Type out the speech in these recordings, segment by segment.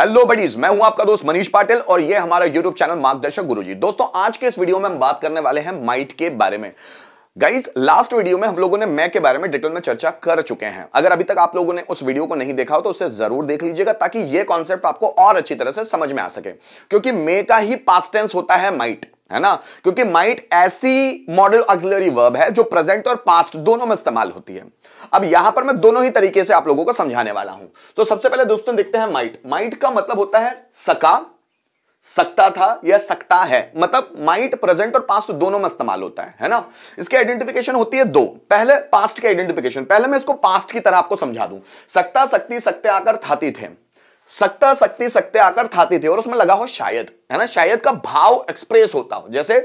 Hello buddies मैं हूं आपका दोस्त मनीष पाटिल और ये हमारा यूट्यूब चैनल मार्गदर्शक गुरुजी दोस्तों आज के इस वीडियो में हम बात करने वाले हैं माइट के बारे में गाइज लास्ट वीडियो में हम लोगों ने मैं के बारे में डिटेल में चर्चा कर चुके हैं अगर अभी तक आप लोगों ने उस वीडियो को नहीं देखा हो तो उसे जरूर देख लीजिएगा ताकि ये कॉन्सेप्ट आपको और अच्छी तरह से समझ में आ सके क्योंकि मे का ही पास्ट टेंस होता है माइट है ना क्योंकि माइट ऐसी मॉडल ऑक्सिलरी वर्ब है जो प्रेजेंट और पास्ट दोनों में इस्तेमाल होती है अब यहां पर मैं दोनों ही तरीके से आप लोगों को समझाने वाला हूं तो सबसे पहले दोस्तों देखते हैं माइट माइट का मतलब होता है सका सकता था या सकता है मतलब माइट प्रेजेंट और पास्ट दोनों में इस्तेमाल होता है है ना इसकी आइडेंटिफिकेशन होती है दो पहले पास्ट की आइडेंटिफिकेशन पहले मैं इसको पास्ट की तरह आपको समझा दूं सकता सकती सकते आकर थाती थे सकता सकती सकते आकर थाती थी और उसमें लगा हो शायद है ना शायद का भाव एक्सप्रेस होता हो जैसे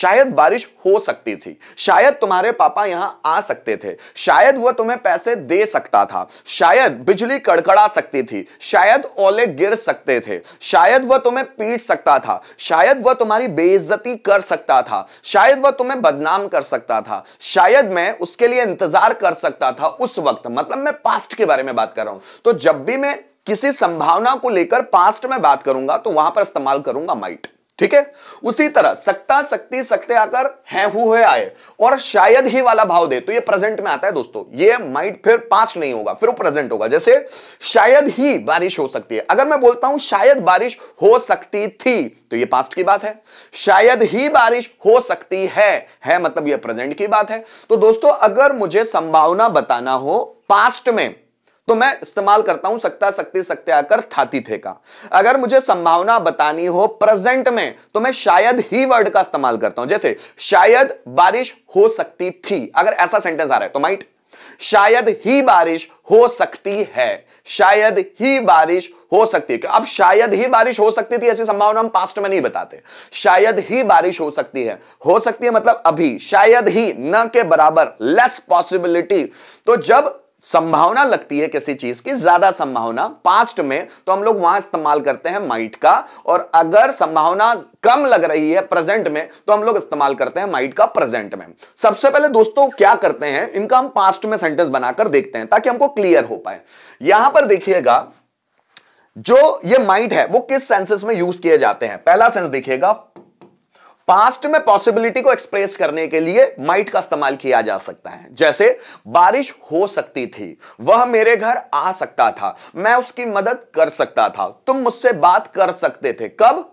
शायद बारिश हो सकती थी शायद तुम्हारे पापा यहां आ सकते थे शायद वह तुम्हें पैसे दे सकता था शायद बिजली कड़कड़ा सकती थी शायद ओले गिर सकते थे शायद वह तुम्हें पीट सकता था शायद वह तुम्हारी बेइज्जती कर सकता था शायद वह तुम्हें बदनाम कर सकता था शायद मैं उसके लिए इंतजार कर सकता था उस वक्त मतलब मैं पास्ट के बारे में बात कर रहा हूं तो जब भी मैं किसी संभावना को लेकर पास्ट में बात करूंगा तो वहां पर इस्तेमाल करूंगा माइट ठीक है उसी तरह सकता सकती सकते आकर है है आए और शायद ही वाला भाव दे तो ये प्रेजेंट में आता है दोस्तों ये माइट फिर पास्ट नहीं होगा फिर वो प्रेजेंट होगा जैसे शायद ही बारिश हो सकती है अगर मैं बोलता हूं शायद बारिश हो सकती थी तो ये पास्ट की बात है शायद ही बारिश हो सकती है है मतलब ये प्रेजेंट की बात है तो दोस्तों अगर मुझे संभावना बताना हो पास्ट में तो मैं इस्तेमाल करता हूं सकता सकती सकते आकर थाती थे का अगर मुझे संभावना बतानी हो प्रेजेंट में तो मैं शायद ही वर्ड का इस्तेमाल करता हूं जैसे शायद बारिश हो सकती थी अगर ऐसा सेंटेंस आ रहा है तो माइट शायद ही बारिश हो सकती है शायद ही बारिश हो सकती है अब शायद ही बारिश हो सकती थी ऐसी संभावना हम पास्ट में नहीं बताते शायद ही बारिश हो सकती है हो सकती है मतलब अभी शायद ही न के बराबर लेस पॉसिबिलिटी तो जब संभावना लगती है किसी चीज की ज्यादा संभावना पास्ट में तो हम लोग वहां इस्तेमाल करते हैं माइट का और अगर संभावना कम लग रही है प्रेजेंट में तो हम लोग इस्तेमाल करते हैं माइट का प्रेजेंट में सबसे पहले दोस्तों क्या करते हैं इनका हम पास्ट में सेंटेंस बनाकर देखते हैं ताकि हमको क्लियर हो पाए यहां पर देखिएगा जो ये माइट है वो किस सेंसेस में यूज किए जाते हैं पहला सेंस देखिएगा पास्ट में पॉसिबिलिटी को एक्सप्रेस करने के लिए माइट का इस्तेमाल किया जा सकता है जैसे बारिश हो सकती थी वह मेरे घर आ सकता था मैं उसकी मदद कर सकता था तुम मुझसे बात कर सकते थे कब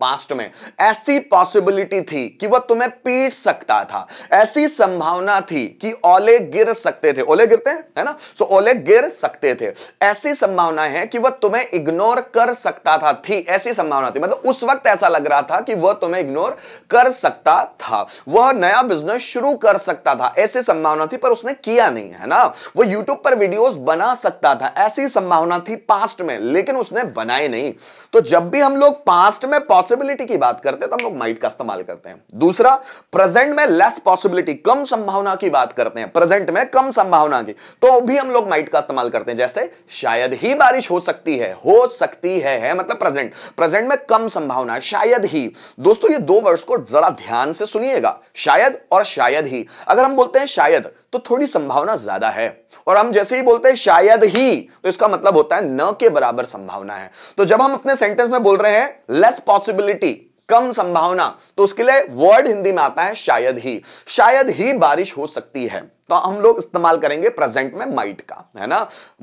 पास्ट में ऐसी पॉसिबिलिटी थी कि वह तुम्हें पीट सकता था ऐसी संभावना थी कि ओले गिर सकते थे ओले गिरते हैं है ना सो so, ओले गिर सकते थे ऐसी संभावना है कि वह तुम्हें इग्नोर कर सकता था थी ऐसी संभावना थी मतलब उस वक्त ऐसा लग रहा था कि वह तुम्हें इग्नोर कर सकता था वह नया बिजनेस शुरू कर सकता था ऐसी संभावना थी पर उसने किया नहीं है ना वो यूट्यूब पर वीडियो बना सकता था ऐसी संभावना थी पास्ट में लेकिन उसने बनाई नहीं तो जब भी हम लोग पास्ट में पॉसिबिलिटी पॉसिबिलिटी की बात करते हैं तो हम लोग माइट का इस्तेमाल करते हैं दूसरा प्रेजेंट में लेस पॉसिबिलिटी कम संभावना की बात करते हैं प्रेजेंट में कम संभावना की तो भी हम लोग माइट का इस्तेमाल करते हैं जैसे शायद ही बारिश हो सकती है हो सकती है, है मतलब प्रेजेंट प्रेजेंट में कम संभावना शायद ही दोस्तों ये दो वर्ड्स को जरा ध्यान से सुनिएगा शायद और शायद ही अगर हम बोलते हैं शायद तो थोड़ी संभावना ज्यादा है और हम जैसे ही बोलते हैं शायद ही तो इसका मतलब होता है न के बराबर संभावना है तो जब हम अपने सेंटेंस में बोल रहे हैं लेस पॉसिबिलिटी कम संभावना तो उसके लिए वर्ड हिंदी में आता है शायद ही शायद ही बारिश हो सकती है तो हम लोग इस्तेमाल करेंगे प्रेजेंट में माइट का है ना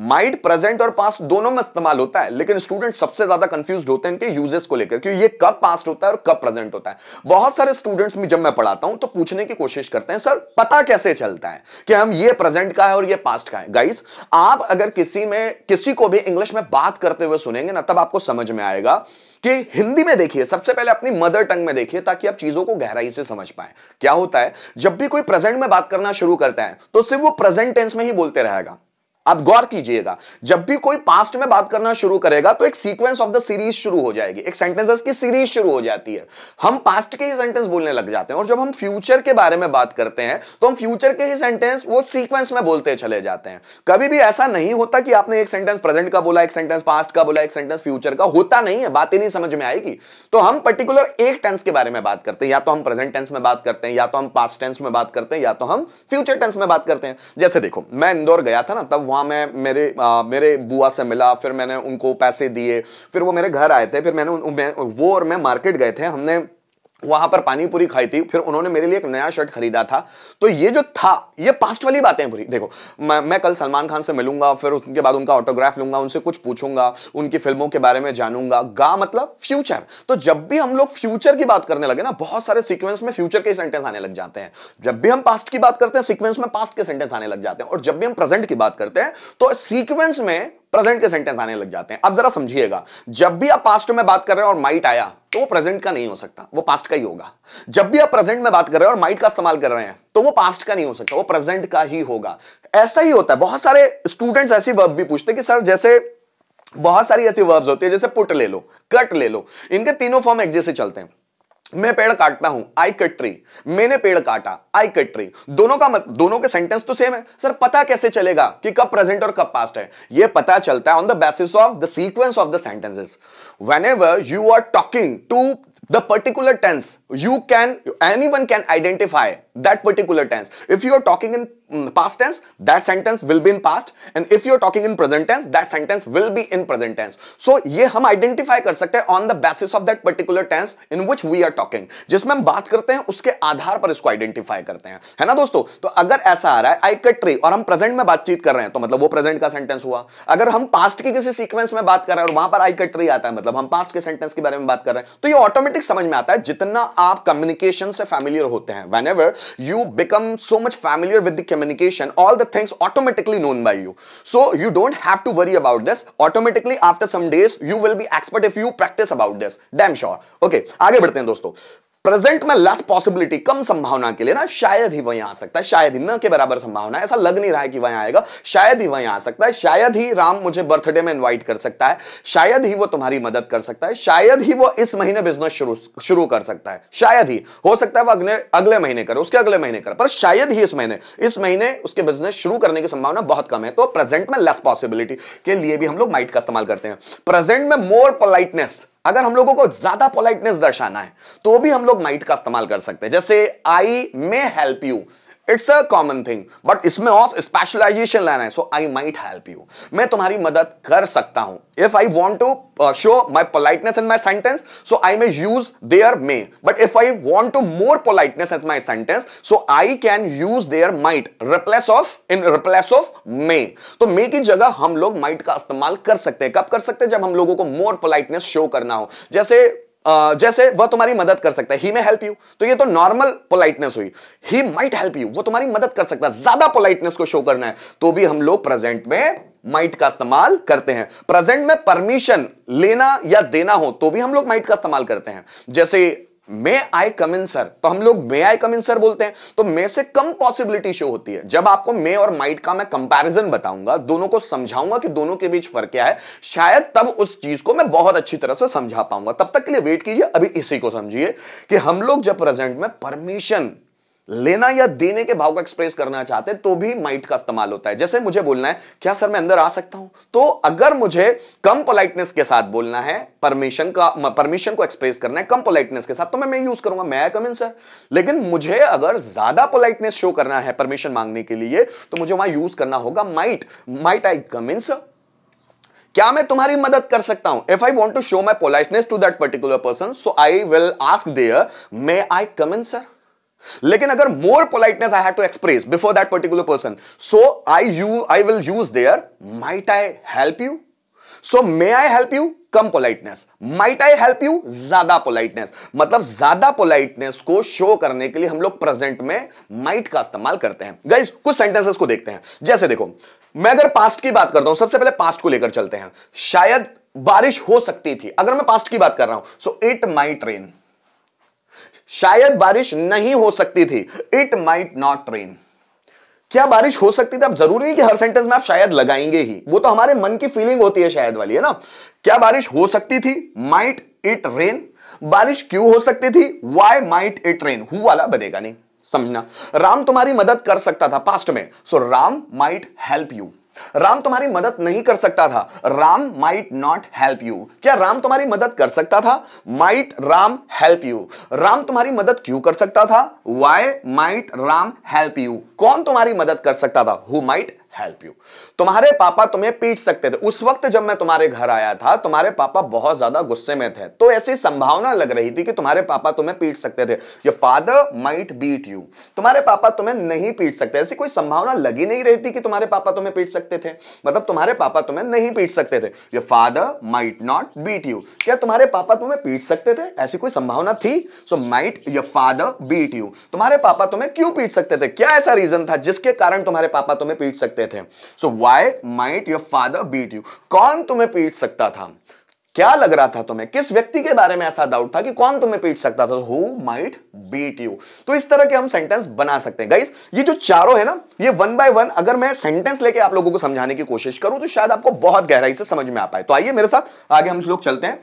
माइट प्रेजेंट और पास्ट दोनों में इस्तेमाल होता है लेकिन स्टूडेंट सबसे ज्यादा कंफ्यूज होते हैं इनके यूजेस को लेकर क्योंकि ये कब पास्ट होता है और कब प्रेजेंट होता है बहुत सारे स्टूडेंट्स में जब मैं पढ़ाता हूं तो पूछने की कोशिश करते हैं सर पता कैसे चलता है कि हम ये प्रेजेंट का है और ये पास्ट का है गाइस आप अगर किसी में किसी को भी इंग्लिश में बात करते हुए सुनेंगे ना तब आपको समझ में आएगा कि हिंदी में देखिए सबसे पहले अपनी मदर टंग में देखिए ताकि आप चीजों को गहराई से समझ पाए क्या होता है जब भी कोई प्रेजेंट में बात करना शुरू करता है तो सिर्फ वो प्रेजेंट टेंस में ही बोलते रहेगा आप गौर कीजिएगा जब भी कोई पास्ट में बात करना शुरू करेगा तो एक सीक्वेंस ऑफ द सीरीज शुरू हो जाएगी एक सेंटेंसेस की सीरीज शुरू हो जाती है हम पास्ट के ही सेंटेंस बोलने लग जाते हैं और जब हम फ्यूचर के बारे में बात करते हैं तो हम फ्यूचर के ही सेंटेंस वो सीक्वेंस में बोलते चले जाते हैं कभी भी ऐसा नहीं होता कि आपने एक सेंटेंस प्रेजेंट का बोला एक सेंटेंस पास्ट का बोला एक सेंटेंस फ्यूचर का होता नहीं है बात ही नहीं समझ में आएगी तो हम पर्टिकुलर एक टेंस के बारे में बात करते हैं या तो हम प्रेजेंट टेंस में बात करते हैं या तो हम पास्ट टेंस में बात करते हैं या तो हम फ्यूचर टेंस में बात करते हैं जैसे देखो मैं इंदौर गया था ना तब वहाँ मैं मेरे आ, मेरे बुआ से मिला फिर मैंने उनको पैसे दिए फिर वो मेरे घर आए थे फिर मैंने उन, मैं, वो और मैं मार्केट गए थे हमने वहां पर पानी पूरी खाई थी फिर उन्होंने मेरे लिए एक नया शर्ट खरीदा था तो ये जो था ये पास्ट वाली बातें पूरी देखो मैं, मैं कल सलमान खान से मिलूंगा फिर उसके बाद उनका ऑटोग्राफ लूंगा उनसे कुछ पूछूंगा उनकी फिल्मों के बारे में जानूंगा गा मतलब फ्यूचर तो जब भी हम लोग फ्यूचर की बात करने लगे ना बहुत सारे सिक्वेंस में फ्यूचर के सेंटेंस आने लग जाते हैं जब भी हम पास्ट की बात करते हैं सिक्वेंस में पास्ट के सेंटेंस आने लग जाते हैं और जब भी हम प्रेजेंट की बात करते हैं तो सीक्वेंस में प्रेजेंट के सेंटेंस आने लग जाते हैं अब जरा समझिएगा जब भी आप पास्ट में बात कर रहे हैं और माइट आया तो वो प्रेजेंट का नहीं हो सकता वो पास्ट का ही होगा जब भी आप प्रेजेंट में बात कर रहे हैं और माइट का इस्तेमाल कर रहे हैं तो वो पास्ट का नहीं हो सकता वो प्रेजेंट का ही होगा ऐसा ही होता है बहुत सारे स्टूडेंट्स ऐसी वर्ब भी पूछते कि सर जैसे बहुत सारी ऐसी वर्ब्स होती है जैसे पुट ले लो कट ले लो इनके तीनों फॉर्म एक जैसे चलते हैं मैं पेड़ काटता हूं आई कट ट्री मैंने पेड़ काटा आई कट ट्री दोनों का मत, दोनों के सेंटेंस तो सेम है सर पता कैसे चलेगा कि कब प्रेजेंट और कब पास्ट है ये पता चलता है on the basis of the sequence of the sentences whenever you are talking to the particular tense you can anyone can identify that particular tense if you are talking in past tense, that sentence will be in past. And if you're talking in present tense, that sentence will be in present tense. So ये हम identify कर सकते हैं on the basis of that particular tense in which we are talking. जिसमें हम बात करते हैं उसके आधार पर इसको identify करते हैं है ना दोस्तों तो अगर ऐसा आ रहा है आई कट ट्री और हम प्रेजेंट में बातचीत कर रहे हैं तो मतलब वो प्रेजेंट का सेंटेंस हुआ अगर हम पास्ट की किसी सीक्वेंस में बात कर रहे हैं और वहां पर आई कट ट्री आता है मतलब हम पास्ट के सेंटेंस के बारे में बात कर रहे हैं तो ये ऑटोमेटिक समझ में आता है जितना आप कम्युनिकेशन से फैमिलियर होते हैं when you become so much familiar with the communication, all the things automatically known by you. So you don't have to worry about this. Automatically after some days, you will be expert if you practice about this. Damn sure. Okay, आगे बढ़ते हैं दोस्तों present में less possibility कम संभावना के लिए ना शायद ही वहीं आ सकता है शायद ही न के बराबर संभावना ऐसा लग नहीं रहा है कि वहीं आएगा शायद ही वहीं आ सकता है शायद ही राम मुझे बर्थडे में इनवाइट कर सकता है शायद ही वो तुम्हारी मदद कर सकता है शायद ही वो इस महीने बिजनेस शुरू शुरू कर सकता है शायद ही हो सकता है वो अगले अगले महीने करे उसके अगले महीने करे पर शायद ही इस महीने इस महीने उसके बिजनेस शुरू करने की संभावना बहुत कम है तो प्रेजेंट में लेस पॉसिबिलिटी के लिए भी हम लोग माइट का इस्तेमाल करते हैं प्रेजेंट में मोर पोलाइटनेस अगर हम लोगों को ज्यादा पोलाइटनेस दर्शाना है तो भी हम लोग माइट का इस्तेमाल कर सकते हैं जैसे I may help you it's a common thing but इसमें ऑफ स्पेशलाइजेशन लेना है so I might help you मैं तुम्हारी मदद कर सकता हूं if I want to show my politeness in my sentence so I may use there may but if I want to more politeness in my sentence so I can use there might replace of in replace of may तो may की जगह हम लोग might का इस्तेमाल कर सकते हैं कब कर सकते हैं जब हम लोगों को मोर पोलाइटनेस शो करना हो जैसे जैसे वह तुम्हारी मदद कर सकता है ही में हेल्प यू तो ये तो नॉर्मल पोलाइटनेस हुई ही माइट हेल्प यू वो तुम्हारी मदद कर सकता है ज्यादा पोलाइटनेस को शो करना है तो भी हम लोग प्रेजेंट में माइट का इस्तेमाल करते हैं प्रेजेंट में परमिशन लेना या देना हो तो भी हम लोग माइट का इस्तेमाल करते हैं जैसे मे आई कम इन सर तो हम लोग मे आई कम इन सर बोलते हैं तो मे से कम पॉसिबिलिटी शो होती है जब आपको मे और माइट का मैं कंपैरिजन बताऊंगा दोनों को समझाऊंगा कि दोनों के बीच फर्क क्या है शायद तब उस चीज को मैं बहुत अच्छी तरह से समझा पाऊंगा तब तक के लिए वेट कीजिए अभी इसी को समझिए कि हम लोग जब प्रेजेंट में परमिशन लेना या देने के भाव को एक्सप्रेस करना चाहते हैं तो भी माइट का इस्तेमाल होता है जैसे मुझे बोलना है क्या सर मैं अंदर आ सकता हूं तो अगर मुझे कम पोलाइटनेस के साथ बोलना है परमिशन का परमिशन को एक्सप्रेस करना है कम पोलाइटनेस के साथ तो मैं मैं यूज करूंगा मैं कम इन सर लेकिन मुझे अगर ज्यादा पोलाइटनेस शो करना है परमिशन मांगने के लिए तो मुझे वहां यूज करना होगा might might I come in sir क्या मैं तुम्हारी मदद कर सकता हूं if I want to show my politeness to that particular person so I will ask there may I come in sir लेकिन अगर more politeness I have to express before that particular person so I you I will use there might I help you so may I help you कम politeness might I help you ज्यादा politeness मतलब ज्यादा politeness को show करने के लिए हम लोग प्रेजेंट में माइट का इस्तेमाल करते हैं गाइज कुछ सेंटेंसेस को देखते हैं जैसे देखो मैं अगर पास्ट की बात करता हूं सबसे पहले पास्ट को लेकर चलते हैं शायद बारिश हो सकती थी अगर मैं पास्ट की बात कर रहा हूं सो इट माइट रेन शायद बारिश नहीं हो सकती थी इट माइट नॉट रेन क्या बारिश हो सकती थी अब जरूरी नहीं कि हर सेंटेंस में आप शायद लगाएंगे ही वो तो हमारे मन की फीलिंग होती है शायद वाली है ना क्या बारिश हो सकती थी माइट इट रेन बारिश क्यों हो सकती थी why might it rain who वाला बनेगा नहीं समझना राम तुम्हारी मदद कर सकता था पास्ट में so Ram might help you Ram तुम्हारी मदद नहीं कर सकता था Ram might not help you क्या राम तुम्हारी मदद कर सकता था might Ram help you Ram तुम्हारी मदद क्यों कर सकता था why might Ram help you कौन तुम्हारी मदद कर सकता था हु माइट हेल्प यू तुम्हारे पापा तुम्हें पीट सकते थे उस वक्त जब मैं तुम्हारे घर आया था तुम्हारे पापा बहुत ज्यादा गुस्से में थे तो ऐसी संभावना लग रही थी कि तुम्हारे पापा तुम्हें पीट सकते थे your father might beat you तुम्हारे पापा तुम्हें नहीं पीट सकते ऐसी कोई संभावना लगी नहीं रही थी कि तुम्हारे पापा तुम्हें पीट सकते थे मतलब तुम्हारे पापा तुम्हें नहीं पीट सकते थे your father might not beat you क्या तुम्हारे पापा तुम्हें पीट सकते थे ऐसी कोई संभावना थी so might your father beat you तुम्हारे पापा तुम्हें क्यों पीट सकते थे क्या ऐसा रीजन था जिसके कारण तुम्हारे पापा तुम्हें पीट सकते करते थे so why might your father beat you कौन तुम्हें पीट सकता था क्या लग रहा था तुम्हें किस व्यक्ति के बारे में ऐसा डाउट था कि कौन तुम्हें पीट सकता था हु माइट बीट यू तो इस तरह के हम सेंटेंस बना सकते हैं गाइस ये जो चारों है ना ये वन बाय वन अगर मैं सेंटेंस लेके आप लोगों को समझाने की कोशिश करूं तो शायद आपको बहुत गहराई से समझ में आ पाए तो आइए मेरे साथ आगे हम लोग चलते हैं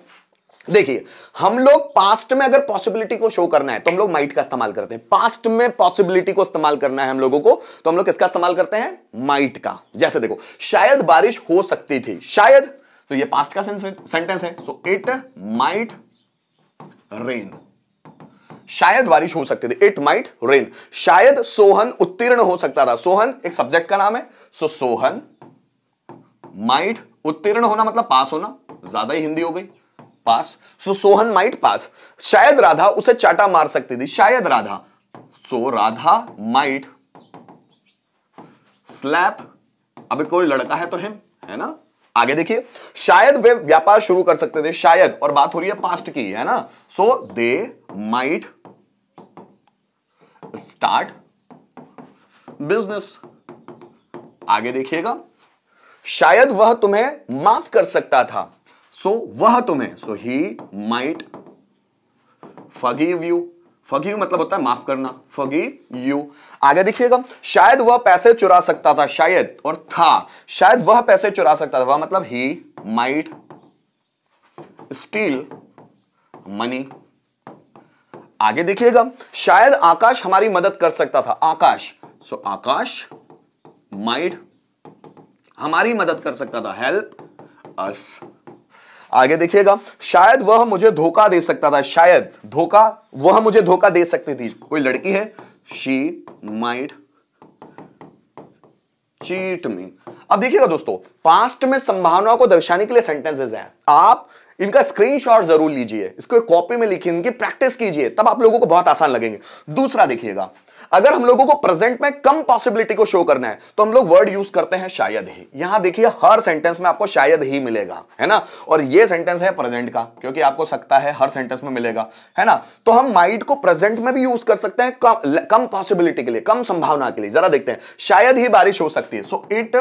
देखिए हम लोग पास्ट में अगर पॉसिबिलिटी को शो करना है तो हम लोग माइट का इस्तेमाल करते हैं पास्ट में पॉसिबिलिटी को इस्तेमाल करना है हम लोगों को तो हम लोग किसका इस्तेमाल करते हैं माइट का जैसे देखो शायद बारिश हो सकती थी शायद तो ये पास्ट का सेंटेंस है सो इट माइट रेन शायद बारिश हो सकती थी इट माइट रेन शायद सोहन उत्तीर्ण हो सकता था सोहन एक सब्जेक्ट का नाम है सो सोहन माइट उत्तीर्ण होना मतलब पास होना ज्यादा ही हिंदी हो गई पास सो सोहन माइट पास शायद राधा उसे चाटा मार सकती थी शायद Radha so Radha might slap अभी कोई लड़का है तो हिम है ना आगे देखिए शायद वे व्यापार शुरू कर सकते थे शायद और बात हो रही है पास्ट की है ना so they might start business आगे देखिएगा शायद वह तुम्हें माफ कर सकता था सो वह तुम्हें सो ही माइट फगीव यू फगीव मतलब होता है माफ करना फगीव यू आगे देखिएगा शायद वह पैसे चुरा सकता था शायद और था शायद वह पैसे चुरा सकता था वह मतलब ही माइट स्टील मनी आगे देखिएगा शायद आकाश हमारी मदद कर सकता था आकाश सो so, आकाश माइट हमारी मदद कर सकता था हेल्प अस आगे देखिएगा शायद वह मुझे धोखा दे सकता था शायद धोखा वह मुझे धोखा दे सकती थी कोई लड़की है शी माइट चीट मी अब देखिएगा दोस्तों पास्ट में संभावना को दर्शाने के लिए सेंटेंसेस हैं आप इनका स्क्रीनशॉट जरूर लीजिए इसको एक कॉपी में लिखिए इनकी प्रैक्टिस कीजिए तब आप लोगों को बहुत आसान लगेंगे दूसरा देखिएगा अगर हम लोगों को प्रेजेंट में कम पॉसिबिलिटी को शो करना है तो हम लोग वर्ड यूज करते हैं शायद ही यहां देखिए हर सेंटेंस में आपको शायद ही मिलेगा है ना और ये सेंटेंस है प्रेजेंट का क्योंकि आपको सकता है हर सेंटेंस में मिलेगा है ना तो हम माइट को प्रेजेंट में भी यूज कर सकते हैं कम, पॉसिबिलिटी के लिए कम संभावना के लिए जरा देखते हैं शायद ही बारिश हो सकती है सो इट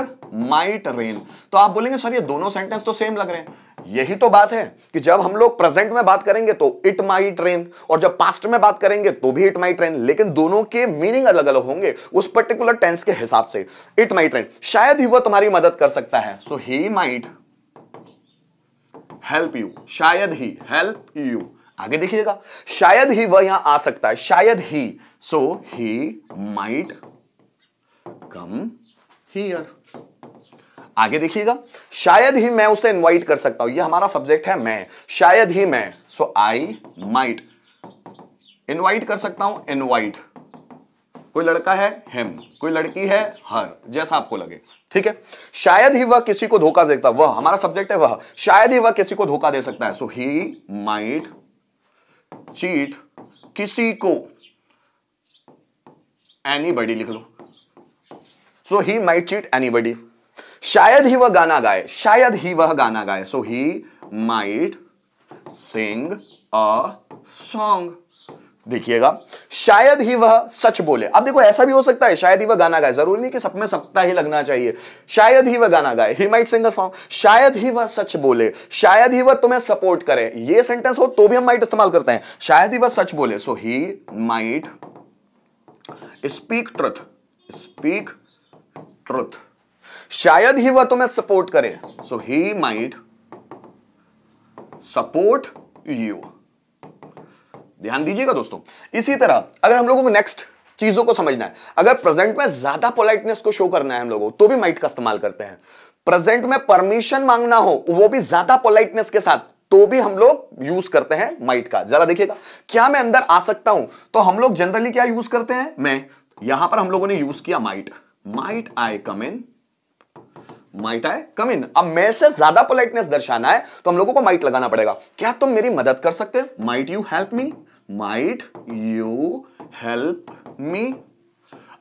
माइट रेन तो आप बोलेंगे सर ये दोनों सेंटेंस तो सेम लग रहे हैं यही तो बात है कि जब हम लोग प्रेजेंट में बात करेंगे तो इट माई ट्रेन और जब पास्ट में बात करेंगे तो भी इट माई ट्रेन लेकिन दोनों के मीनिंग अलग अलग होंगे उस पर्टिकुलर टेंस के हिसाब से इट माइट रेन शायद ही वो तुम्हारी मदद कर सकता है so he might help you शायद ही हेल्प यू आगे देखिएगा शायद ही वह यहां आ सकता है शायद ही सो ही माइट कम हियर आगे देखिएगा शायद ही मैं उसे इनवाइट कर सकता हूं ये हमारा सब्जेक्ट है मैं शायद ही मैं सो आई माइट इनवाइट कर सकता हूं इनवाइट कोई लड़का है हिम कोई लड़की है हर जैसा आपको लगे ठीक है शायद ही वह किसी को धोखा देता वह हमारा सब्जेक्ट है वह शायद ही वह किसी को धोखा दे सकता है सो ही माइट चीट किसी को एनी बडी लिख लो so he might cheat anybody शायद ही वह गाना गाए शायद ही वह गाना गाए सो he might Singh a song देखिएगा शायद ही वह सच बोले अब देखो ऐसा भी हो सकता है शायद ही वह गाना गाए जरूरी नहीं कि सब में सप्ताह ही लगना चाहिए शायद ही वह गाना गाए ही माइट सिंग सॉन्ग शायद ही वह सच बोले शायद ही वह तुम्हें सपोर्ट करे ये सेंटेंस हो तो भी हम माइट इस्तेमाल करते हैं शायद ही वह सच बोले so he might speak truth speak truth शायद ही वह तुम्हें सपोर्ट करे so he might support you ध्यान दीजिएगा दोस्तों इसी तरह अगर हम लोगों को नेक्स्ट चीजों को समझना है अगर प्रेजेंट में ज्यादा पोलाइटनेस को शो करना है हम लोगों तो भी माइट का इस्तेमाल करते हैं प्रेजेंट में परमिशन मांगना हो वो भी ज्यादा पोलाइटनेस के साथ तो भी हम लोग यूज करते हैं माइट का जरा देखिएगा क्या मैं अंदर आ सकता हूं तो हम लोग जनरली क्या यूज करते हैं मैं यहां पर हम लोगों ने यूज किया might might I come in might I come in अब मैं से ज्यादा पोलाइटनेस दर्शाना है तो हम लोगों को माइट लगाना पड़ेगा क्या तुम मेरी मदद कर सकते might you help me might you help me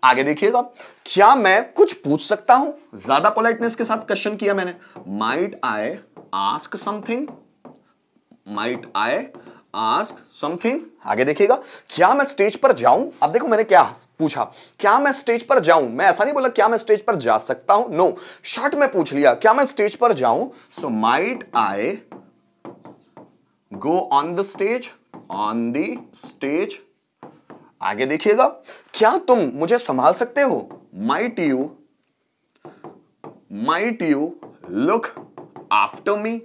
आगे देखिएगा क्या मैं कुछ पूछ सकता हूं ज्यादा पोलाइटनेस के साथ क्वेश्चन किया मैंने might I ask something might I ask something आगे देखिएगा क्या मैं स्टेज पर जाऊं अब देखो मैंने क्या पूछा क्या मैं स्टेज पर जाऊं मैं ऐसा नहीं बोला क्या मैं स्टेज पर जा सकता हूं नो no. में पूछ लिया क्या मैं स्टेज पर जाऊं so might I go on the stage on the stage आगे देखिएगा क्या तुम मुझे संभाल सकते हो might you might you look after me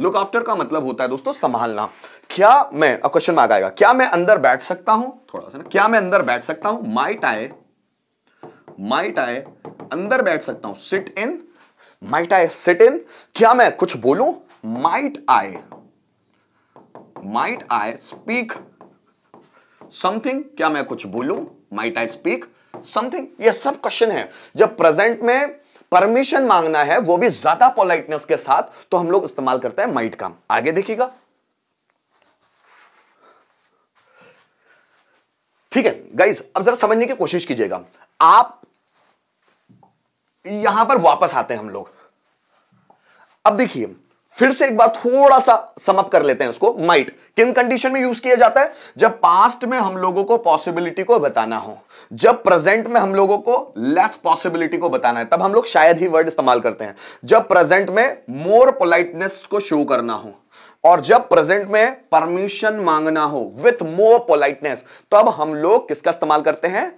look after का मतलब होता है दोस्तों संभालना क्या मैं क्वेश्चन में आएगा क्या मैं अंदर बैठ सकता हूं थोड़ा सा ना क्या मैं अंदर बैठ सकता हूं माइट आए माइट आए अंदर बैठ सकता हूं sit in might I sit in क्या मैं कुछ बोलू माइट आए माइट आई स्पीक समथिंग क्या मैं कुछ बोलू माइट आई स्पीक समथिंग ये सब क्वेश्चन है जब प्रेजेंट में परमिशन मांगना है वो भी ज्यादा पोलाइटनेस के साथ तो हम लोग इस्तेमाल करते हैं माइट का आगे देखिएगा ठीक है गाइज अब जरा समझने की कोशिश कीजिएगा आप यहां पर वापस आते हैं हम लोग अब देखिए फिर से एक बार थोड़ा सा समअप कर लेते हैं उसको माइट किन कंडीशन में यूज किया जाता है जब पास्ट में हम लोगों को पॉसिबिलिटी को बताना हो जब प्रेजेंट में हम लोगों को लेस पॉसिबिलिटी को बताना है तब हम लोग शायद ही वर्ड इस्तेमाल करते हैं जब प्रेजेंट में मोर पोलाइटनेस को शो करना हो और जब प्रेजेंट में परमिशन मांगना हो विथ मोर पोलाइटनेस तब हम लोग किसका इस्तेमाल करते हैं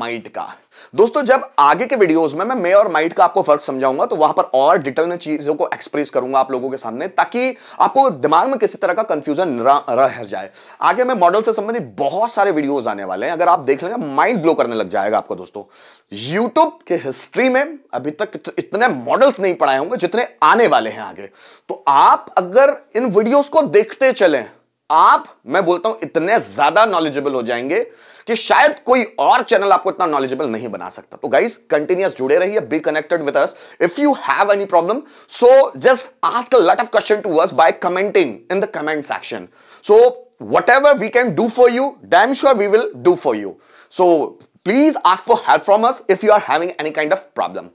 माइट का दोस्तों जब आगे के वीडियोस में मैं मे और माइट का आपको फर्क समझाऊंगा तो वहां पर और डिटेल में चीजों को एक्सप्रेस करूंगा आप लोगों के सामने ताकि आपको दिमाग में किसी तरह का कंफ्यूजन रह जाए आगे मैं मॉडल से संबंधित बहुत सारे वीडियोज आने वाले हैं अगर आप देख लेंगे माइंड ब्लो करने लग जाएगा आपको दोस्तों यूट्यूब के हिस्ट्री में अभी तक इतने मॉडल्स नहीं पढ़ाए होंगे जितने आने वाले हैं आगे तो आप अगर इन वीडियोज को देखते चले आप मैं बोलता हूं इतने ज्यादा नॉलेजेबल हो जाएंगे कि शायद कोई और चैनल आपको इतना नॉलेजेबल नहीं बना सकता तो गाइस कंटिन्यूस जुड़े रहिए be connected with us if you have any problem so just ask lot of question to us by commenting in the comment section so whatever we can do for you damn sure we will do for you so please ask for help from us if you are having any kind of problem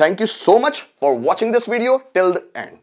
thank you so much for watching this video till the and